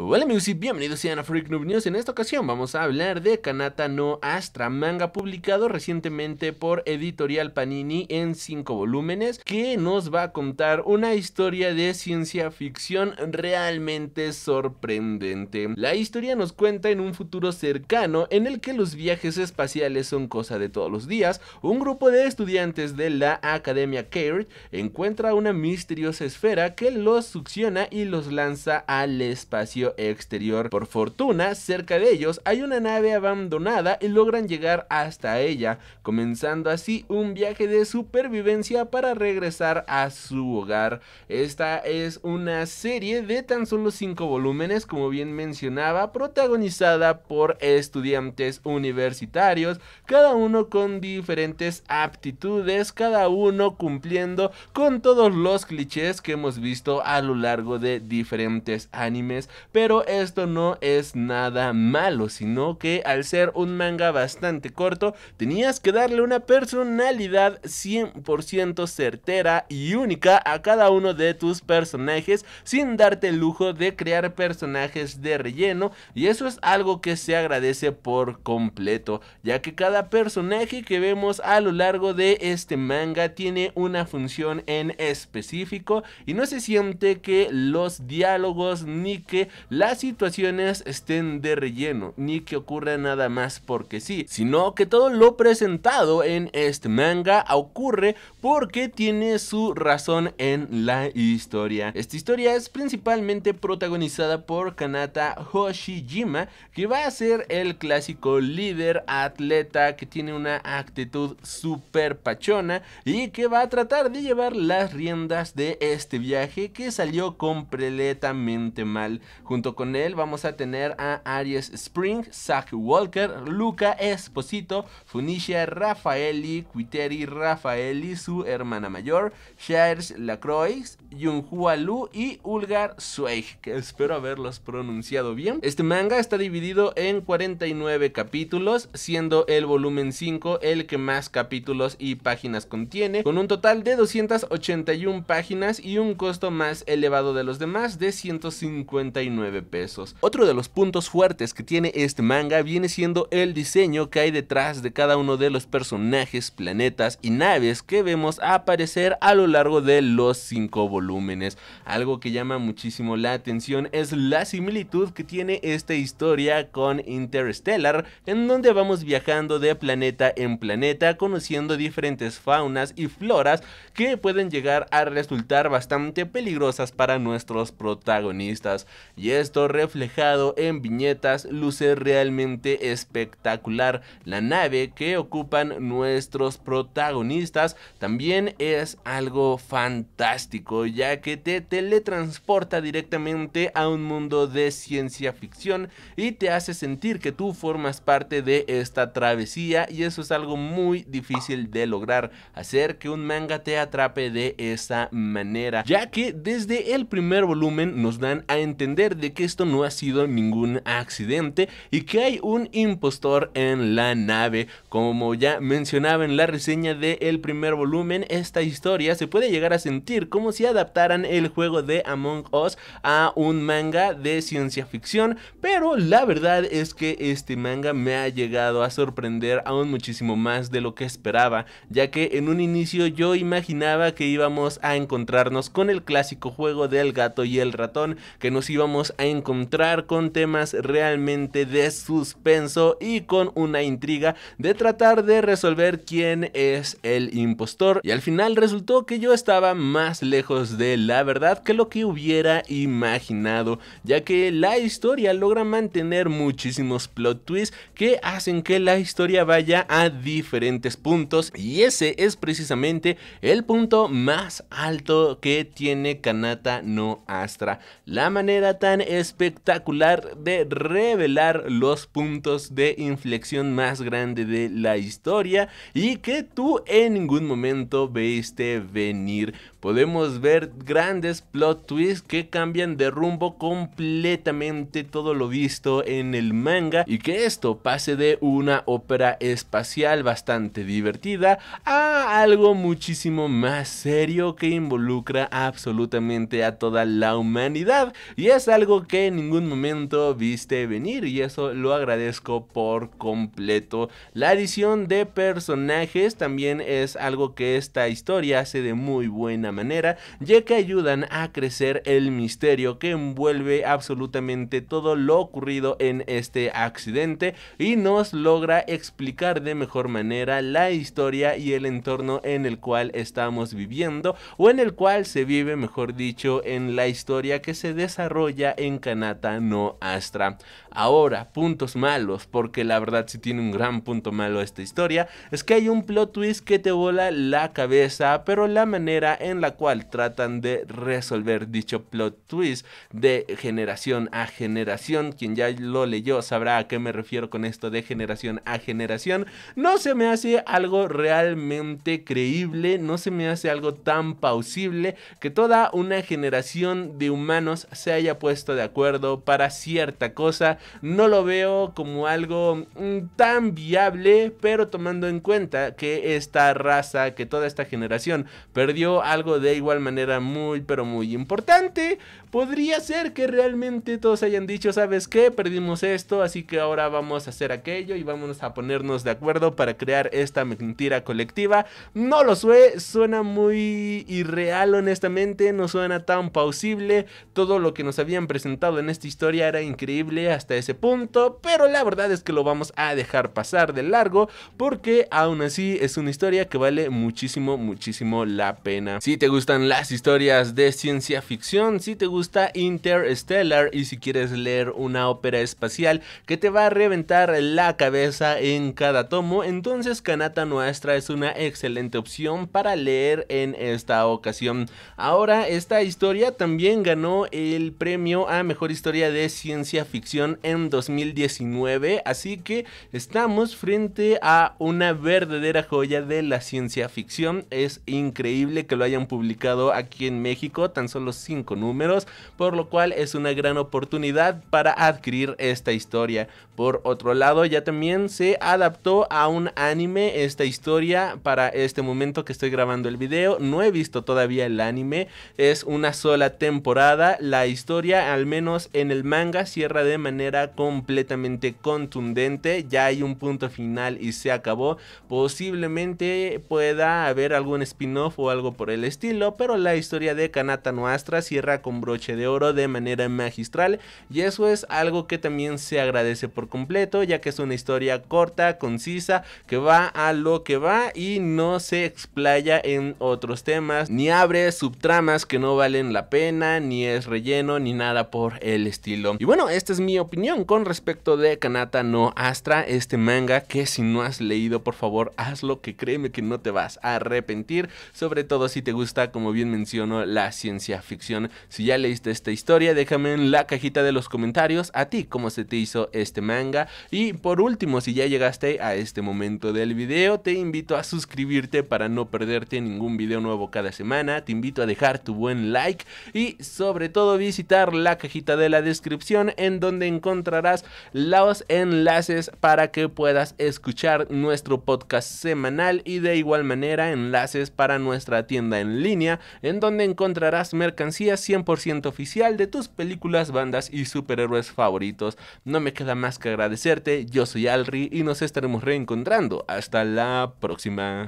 Hola amigos y bienvenidos a Freak Noob News. En esta ocasión vamos a hablar de Kanata no Astra, manga publicado recientemente por Editorial Panini en 5 volúmenes, que nos va a contar una historia de ciencia ficción realmente sorprendente. La historia nos cuenta en un futuro cercano en el que los viajes espaciales son cosa de todos los días, un grupo de estudiantes de la Academia Care encuentra una misteriosa esfera que los succiona y los lanza al espacio exterior. Por fortuna, cerca de ellos hay una nave abandonada y logran llegar hasta ella, comenzando así un viaje de supervivencia para regresar a su hogar. Esta es una serie de tan solo 5 volúmenes, como bien mencionaba, protagonizada por estudiantes universitarios, cada uno con diferentes aptitudes, cada uno cumpliendo con todos los clichés que hemos visto a lo largo de diferentes animes, pero esto no es nada malo, sino que al ser un manga bastante corto, tenías que darle una personalidad 100% certera y única a cada uno de tus personajes sin darte el lujo de crear personajes de relleno y eso es algo que se agradece por completo, ya que cada personaje que vemos a lo largo de este manga tiene una función en específico y no se siente que los diálogos ni que las situaciones estén de relleno, ni que ocurra nada más porque sí, sino que todo lo presentado en este manga ocurre porque tiene su razón en la historia. Esta historia es principalmente protagonizada por Kanata Hoshijima, que va a ser el clásico líder atleta que tiene una actitud super pachona y que va a tratar de llevar las riendas de este viaje que salió completamente mal. Junto con él vamos a tener a Aries Spring, Zach Walker, Luca Esposito, Funicia Rafaeli, Quiteri Rafaeli, su hermana mayor, Shares Lacroix, Yunhua Lu y Ulgar Zweig, que espero haberlos pronunciado bien. Este manga está dividido en 49 capítulos, siendo el volumen 5 el que más capítulos y páginas contiene, con un total de 281 páginas y un costo más elevado de los demás de 159 pesos. Otro de los puntos fuertes que tiene este manga viene siendo el diseño que hay detrás de cada uno de los personajes, planetas y naves que vemos aparecer a lo largo de los 5 volúmenes. Algo que llama muchísimo la atención es la similitud que tiene esta historia con Interstellar, en donde vamos viajando de planeta en planeta conociendo diferentes faunas y floras que pueden llegar a resultar bastante peligrosas para nuestros protagonistas y esto reflejado en viñetas luce realmente espectacular. La nave que ocupan nuestros protagonistas también es algo fantástico ya que te teletransporta directamente a un mundo de ciencia ficción y te hace sentir que tú formas parte de esta travesía y eso es algo muy difícil de lograr, hacer que un manga te atrape de esa manera, ya que desde el primer volumen nos dan a entender de que esto no ha sido ningún accidente y que hay un impostor en la nave. Como ya mencionaba en la reseña del el primer volumen, esta historia se puede llegar a sentir como si adaptaran el juego de Among Us a un manga de ciencia ficción, pero la verdad es que este manga me ha llegado a sorprender aún muchísimo más de lo que esperaba, ya que en un inicio yo imaginaba que íbamos a encontrarnos con el clásico juego del gato y el ratón, que nos íbamos a encontrar con temas realmente de suspenso y con una intriga de tratar de resolver quién es el impostor. Y al final resultó que yo estaba más lejos de la verdad que lo que hubiera imaginado, ya que la historia logra mantener muchísimos plot twists que hacen que la historia vaya a diferentes puntos y ese es precisamente el punto más alto que tiene Kanata no Astra. La manera tan espectacular de revelar los puntos de inflexión más grande de la historia y que tú en ningún momento veiste venir. Podemos ver grandes plot twists que cambian de rumbo completamente todo lo visto en el manga y que esto pase de una ópera espacial bastante divertida a algo muchísimo más serio que involucra absolutamente a toda la humanidad y es algo que en ningún momento viste venir y eso lo agradezco por completo. La adición de personajes también es algo que esta historia hace de muy buena manera, ya que ayudan a crecer el misterio que envuelve absolutamente todo lo ocurrido en este accidente y nos logra explicar de mejor manera la historia y el entorno en el cual estamos viviendo o en el cual se vive, mejor dicho, en la historia que se desarrolla en Kanata no Astra. Ahora, puntos malos, porque la verdad si tiene un gran punto malo esta historia, es que hay un plot twist que te vola la cabeza, pero la manera en la cual tratan de resolver dicho plot twist de generación a generación, quien ya lo leyó sabrá a qué me refiero con esto de generación a generación, no se me hace algo realmente creíble, no se me hace algo tan pausible que toda una generación de humanos se haya puesto esto de acuerdo para cierta cosa. No lo veo como algo mm, tan viable, pero tomando en cuenta que esta raza, que toda esta generación perdió algo de igual manera muy, pero muy importante, podría ser que realmente todos hayan dicho, ¿sabes qué? Perdimos esto, así que ahora vamos a hacer aquello y vamos a ponernos de acuerdo para crear esta mentira colectiva. No lo sué suena muy irreal honestamente, no suena tan pausible todo lo que nos habían presentado en esta historia era increíble hasta ese punto, pero la verdad es que lo vamos a dejar pasar de largo porque aún así es una historia que vale muchísimo, muchísimo la pena. Si te gustan las historias de ciencia ficción, si te gusta Interstellar y si quieres leer una ópera espacial que te va a reventar la cabeza en cada tomo, entonces Canata Nuestra es una excelente opción para leer en esta ocasión. Ahora esta historia también ganó el premio a Mejor Historia de Ciencia Ficción en 2019, así que estamos frente a una verdadera joya de la ciencia ficción. Es increíble que lo hayan publicado aquí en México, tan solo 5 números, por lo cual es una gran oportunidad para adquirir esta historia. Por otro lado, ya también se adaptó a un anime esta historia para este momento que estoy grabando el video. No he visto todavía el anime, es una sola temporada. La historia al menos en el manga, cierra de manera completamente contundente. Ya hay un punto final y se acabó. Posiblemente pueda haber algún spin-off o algo por el estilo, pero la historia de Kanata Nuestra cierra con broche de oro de manera magistral y eso es algo que también se agradece por completo, ya que es una historia corta, concisa, que va a lo que va y no se explaya en otros temas, ni abre subtramas que no valen la pena, ni es relleno, ni nada por el estilo. Y bueno, esta es mi opinión con respecto de Kanata no Astra, este manga que si no has leído, por favor, hazlo, que créeme que no te vas a arrepentir, sobre todo si te gusta, como bien menciono, la ciencia ficción. Si ya leíste esta historia, déjame en la cajita de los comentarios a ti cómo se te hizo este manga. Y por último, si ya llegaste a este momento del video, te invito a suscribirte para no perderte ningún video nuevo cada semana. Te invito a dejar tu buen like y sobre todo visitar la la cajita de la descripción en donde encontrarás los enlaces para que puedas escuchar nuestro podcast semanal y de igual manera enlaces para nuestra tienda en línea en donde encontrarás mercancía 100% oficial de tus películas, bandas y superhéroes favoritos. No me queda más que agradecerte, yo soy Alri y nos estaremos reencontrando. Hasta la próxima.